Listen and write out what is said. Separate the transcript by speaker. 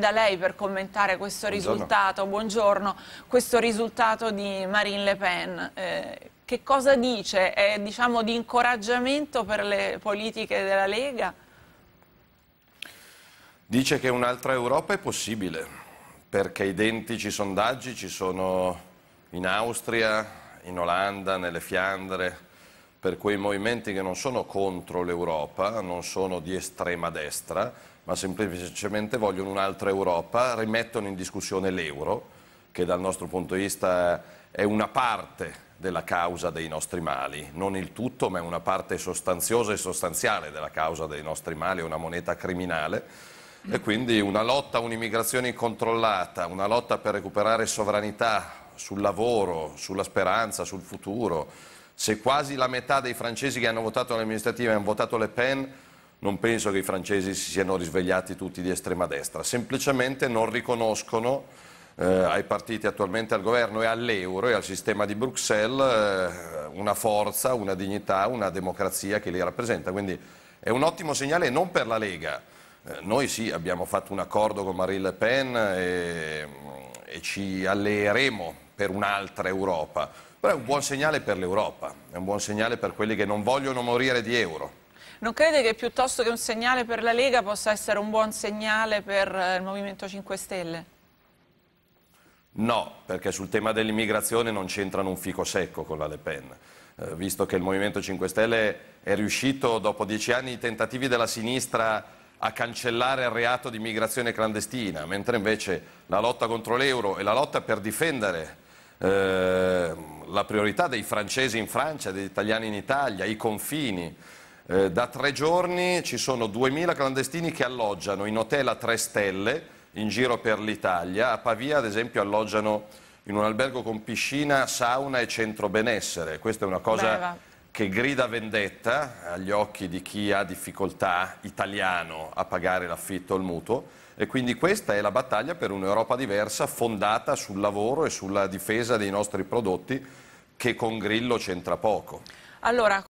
Speaker 1: da lei per commentare questo buongiorno. risultato, buongiorno, questo risultato di Marine Le Pen. Eh, che cosa dice? È diciamo, di incoraggiamento per le politiche della Lega?
Speaker 2: Dice che un'altra Europa è possibile, perché identici sondaggi ci sono in Austria, in Olanda, nelle Fiandre, per quei movimenti che non sono contro l'Europa, non sono di estrema destra, ma semplicemente vogliono un'altra Europa, rimettono in discussione l'euro, che dal nostro punto di vista è una parte della causa dei nostri mali, non il tutto, ma è una parte sostanziosa e sostanziale della causa dei nostri mali, è una moneta criminale. E quindi una lotta a un'immigrazione incontrollata, una lotta per recuperare sovranità sul lavoro, sulla speranza, sul futuro, se quasi la metà dei francesi che hanno votato alle amministrative hanno votato Le Pen, non penso che i francesi si siano risvegliati tutti di estrema destra, semplicemente non riconoscono eh, ai partiti attualmente al governo e all'euro e al sistema di Bruxelles eh, una forza, una dignità, una democrazia che li rappresenta. Quindi è un ottimo segnale non per la Lega. Eh, noi sì abbiamo fatto un accordo con Marine Le Pen e, e ci alleeremo per un'altra Europa, però è un buon segnale per l'Europa, è un buon segnale per quelli che non vogliono morire di euro.
Speaker 1: Non crede che piuttosto che un segnale per la Lega possa essere un buon segnale per eh, il Movimento 5 Stelle?
Speaker 2: No, perché sul tema dell'immigrazione non c'entrano un fico secco con la Le Pen, eh, visto che il Movimento 5 Stelle è riuscito dopo dieci anni di tentativi della sinistra a cancellare il reato di immigrazione clandestina, mentre invece la lotta contro l'euro e la lotta per difendere Ehm, la priorità dei francesi in Francia, degli italiani in Italia, i confini. Eh, da tre giorni ci sono 2.000 clandestini che alloggiano in hotel a tre stelle in giro per l'Italia. A Pavia, ad esempio, alloggiano in un albergo con piscina, sauna e centro benessere. Questa è una cosa... Beh, che grida vendetta agli occhi di chi ha difficoltà italiano a pagare l'affitto o il mutuo e quindi questa è la battaglia per un'Europa diversa fondata sul lavoro e sulla difesa dei nostri prodotti che con Grillo c'entra poco.
Speaker 1: Allora,